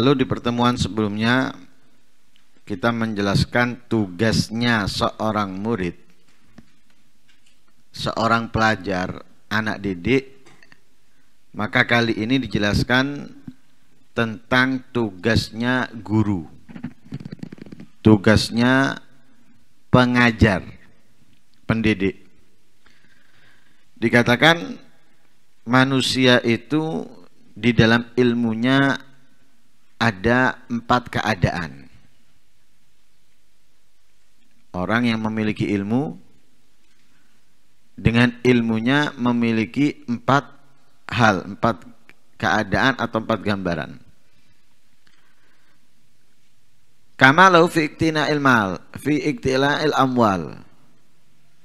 Lalu di pertemuan sebelumnya kita menjelaskan tugasnya seorang murid, seorang pelajar, anak didik. Maka kali ini dijelaskan tentang tugasnya guru. Tugasnya pengajar, pendidik. Dikatakan manusia itu di dalam ilmunya ada empat keadaan. Orang yang memiliki ilmu dengan ilmunya memiliki empat hal, empat keadaan atau empat gambaran. Kama lau fi iktina ilmal, fi iktila il amwal.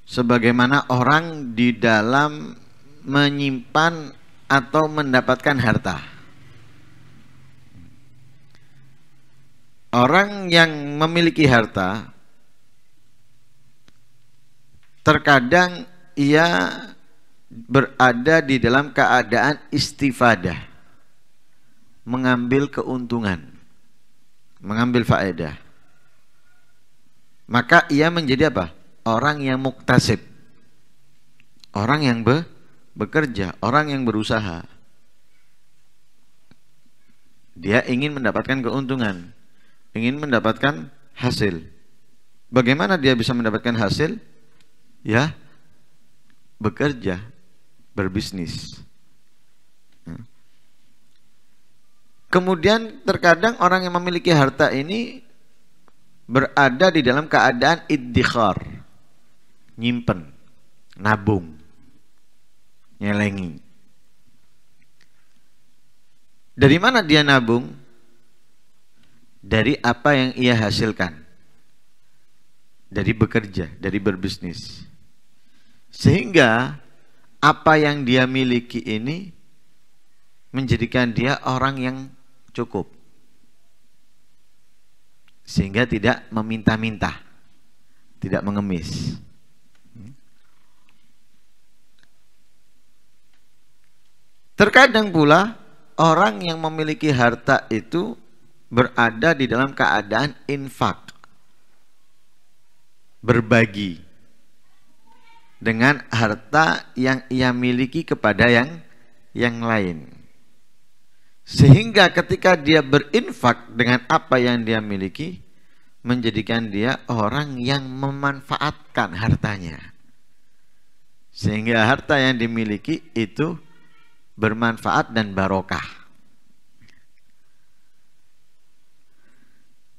Sebagaimana orang di dalam menyimpan atau mendapatkan harta. Orang yang memiliki harta terkadang ia berada di dalam keadaan istifadah mengambil keuntungan mengambil faedah maka ia menjadi apa orang yang muktasib orang yang be bekerja orang yang berusaha dia ingin mendapatkan keuntungan ingin mendapatkan hasil. Bagaimana dia bisa mendapatkan hasil? Ya, bekerja, berbisnis. Hmm. Kemudian terkadang orang yang memiliki harta ini berada di dalam keadaan iddikhar, nyimpen, nabung, nyelengi. Dari mana dia nabung? dari apa yang ia hasilkan dari bekerja, dari berbisnis. Sehingga apa yang dia miliki ini menjadikan dia orang yang cukup. Sehingga tidak meminta-minta, tidak mengemis. Terkadang pula orang yang memiliki harta itu berada di dalam keadaan infak berbagi dengan harta yang ia miliki kepada yang yang lain sehingga ketika dia berinfak dengan apa yang dia miliki menjadikan dia orang yang memanfaatkan hartanya sehingga harta yang dimiliki itu bermanfaat dan barokah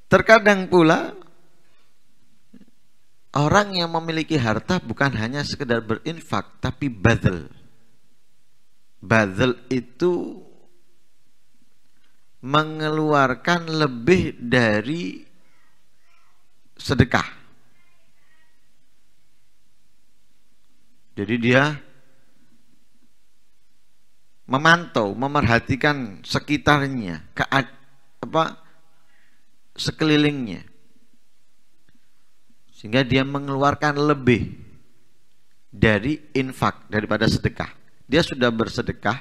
Terkadang pula orang yang memiliki harta bukan hanya sekedar berinfak tapi badal. Badal itu mengeluarkan lebih dari sedekah. Jadi dia memantau, memerhatikan sekitarnya, ke sekelilingnya sehingga dia mengeluarkan lebih dari infak daripada sedekah dia sudah bersedekah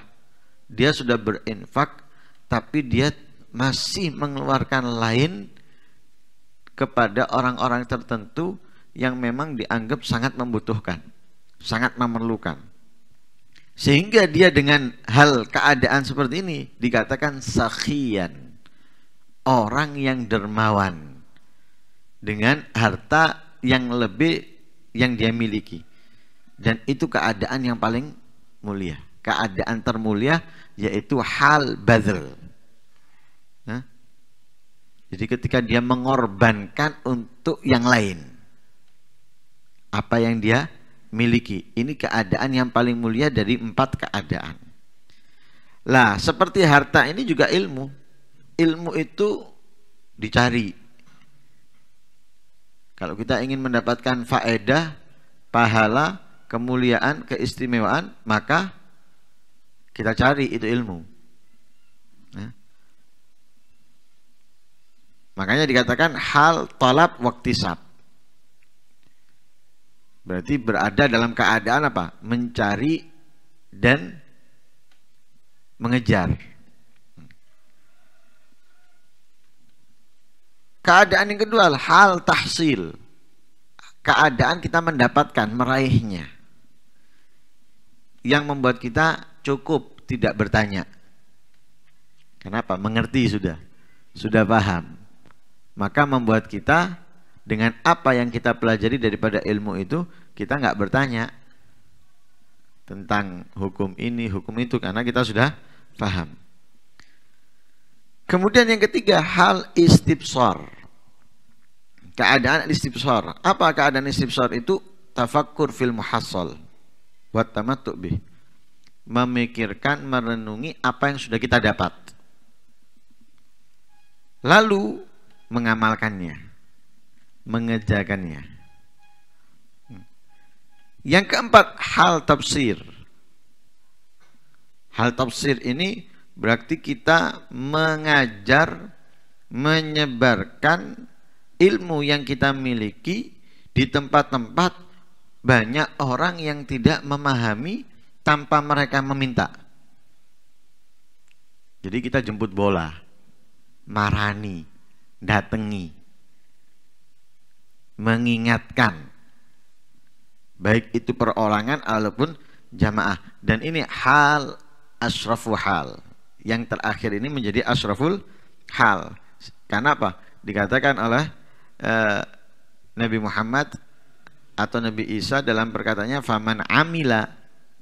dia sudah berinfak tapi dia masih mengeluarkan lain kepada orang-orang tertentu yang memang dianggap sangat membutuhkan sangat memerlukan sehingga dia dengan hal keadaan seperti ini dikatakan sahian orang yang dermawan dengan harta yang lebih yang dia miliki dan itu keadaan yang paling mulia keadaan termulia yaitu hal badr nah, jadi ketika dia mengorbankan untuk yang lain apa yang dia miliki ini keadaan yang paling mulia dari empat keadaan lah seperti harta ini juga ilmu ilmu itu dicari. Kalau kita ingin mendapatkan faedah, pahala, kemuliaan, keistimewaan, maka kita cari itu ilmu. Ya. Makanya dikatakan hal tolap waktu sab Berarti berada dalam keadaan apa? Mencari dan mengejar. Keadaan yang kedua hal tahsil. Keadaan kita mendapatkan, meraihnya. Yang membuat kita cukup tidak bertanya. Kenapa? Mengerti sudah. Sudah paham. Maka membuat kita dengan apa yang kita pelajari daripada ilmu itu, kita nggak bertanya tentang hukum ini, hukum itu karena kita sudah paham. Kemudian yang ketiga hal istibsar keadaan istibsar. Apa keadaan istibsar itu? Tafakkur fil muhassal buat tamattu bih. Memikirkan, merenungi apa yang sudah kita dapat. Lalu mengamalkannya, mengejarkannya. Yang keempat, hal tafsir. Hal tafsir ini berarti kita mengajar, menyebarkan ilmu yang kita miliki di tempat-tempat banyak orang yang tidak memahami tanpa mereka meminta. Jadi kita jemput bola, marani, datangi, mengingatkan. Baik itu perorangan ataupun jamaah. Dan ini hal asrafu hal. Yang terakhir ini menjadi asraful hal. Karena apa? Dikatakan oleh Eh, Nabi Muhammad atau Nabi Isa dalam perkataannya faman amila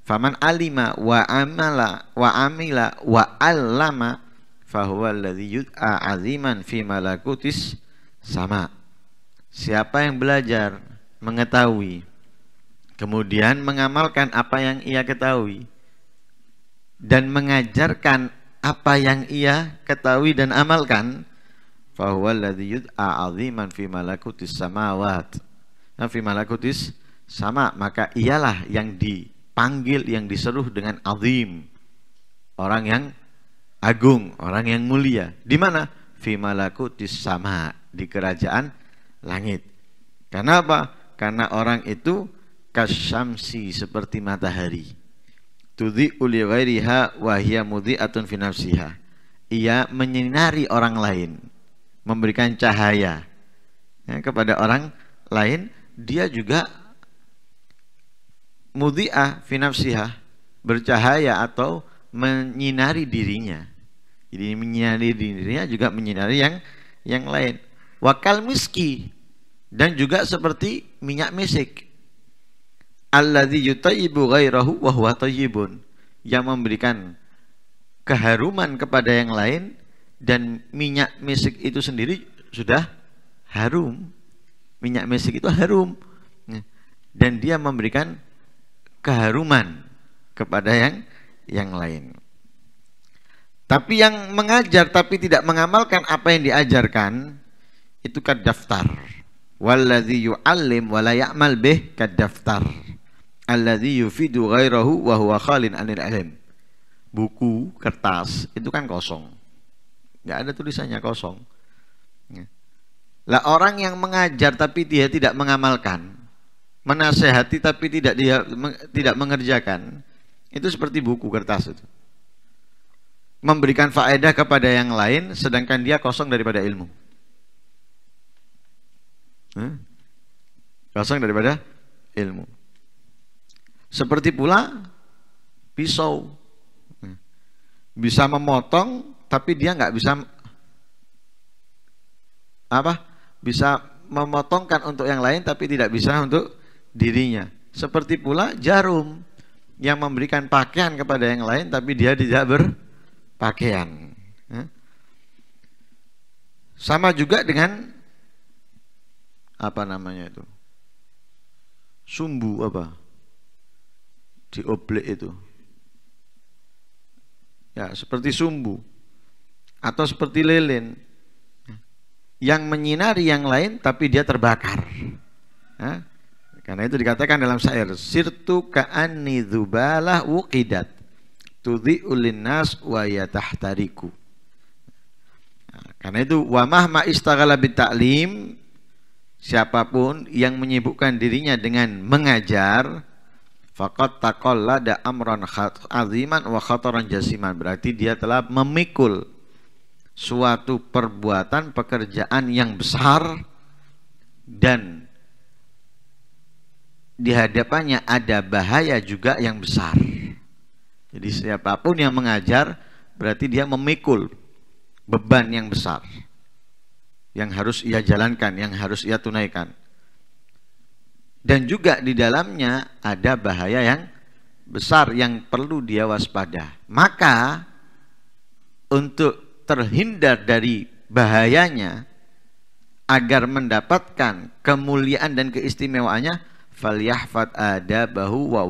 faman alima wa amala wa amila wa allama fahuwa alladhi yud'a aziman fi malakutis sama siapa yang belajar mengetahui kemudian mengamalkan apa yang ia ketahui dan mengajarkan apa yang ia ketahui dan amalkan fahuwa alladhi yud'a aziman fi malakutis samawat nah, fi malakutis sama maka ialah yang dipanggil yang diseruh dengan azim orang yang agung orang yang mulia di mana fi malakutis sama di kerajaan langit karena apa karena orang itu kasyamsi seperti matahari tudhi uli ghairiha wa hiya mudhi'atun fi nafsiha ia menyinari orang lain memberikan cahaya ya, kepada orang lain dia juga mudhi'ah finafsiha bercahaya atau menyinari dirinya jadi menyinari dirinya juga menyinari yang yang lain wakal miski dan juga seperti minyak misik alladhi yutayyibu ghairahu wa yang memberikan keharuman kepada yang lain dan minyak mesik itu sendiri sudah harum minyak mesik itu harum dan dia memberikan keharuman kepada yang yang lain tapi yang mengajar tapi tidak mengamalkan apa yang diajarkan itu kad daftar waladhi yu'allim wa la ya'mal bih kad daftar alladhi yufidu ghairahu wa huwa khalin anil alim buku kertas itu kan kosong nggak ada tulisannya kosong. Ya. Lah orang yang mengajar tapi dia tidak mengamalkan, menasehati tapi tidak dia tidak mengerjakan, itu seperti buku kertas itu. Memberikan faedah kepada yang lain sedangkan dia kosong daripada ilmu. Hah? Kosong daripada ilmu. Seperti pula pisau bisa memotong tapi dia nggak bisa apa bisa memotongkan untuk yang lain tapi tidak bisa untuk dirinya seperti pula jarum yang memberikan pakaian kepada yang lain tapi dia tidak berpakaian ya. sama juga dengan apa namanya itu sumbu apa dioblik itu ya seperti sumbu atau seperti lilin yang menyinari yang lain tapi dia terbakar. Nah, karena itu dikatakan dalam syair sirtu ka'anni dhubalah wuqidat tudhi'ulin nas wa yatahtariku. Nah, karena itu wa mahma istagala bitaklim siapapun yang menyibukkan dirinya dengan mengajar Fakat taqallada amran khat aziman wa khataran jasiman berarti dia telah memikul suatu perbuatan pekerjaan yang besar dan di hadapannya ada bahaya juga yang besar. Jadi siapapun yang mengajar berarti dia memikul beban yang besar yang harus ia jalankan, yang harus ia tunaikan. Dan juga di dalamnya ada bahaya yang besar yang perlu dia waspada. Maka untuk terhindar dari bahayanya agar mendapatkan kemuliaan dan keistimewaannya falyahfad adabahu wa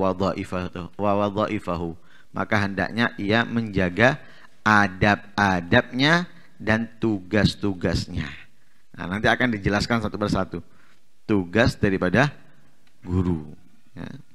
wadhaifahu maka hendaknya ia menjaga adab-adabnya dan tugas-tugasnya nah, nanti akan dijelaskan satu persatu tugas daripada guru ya.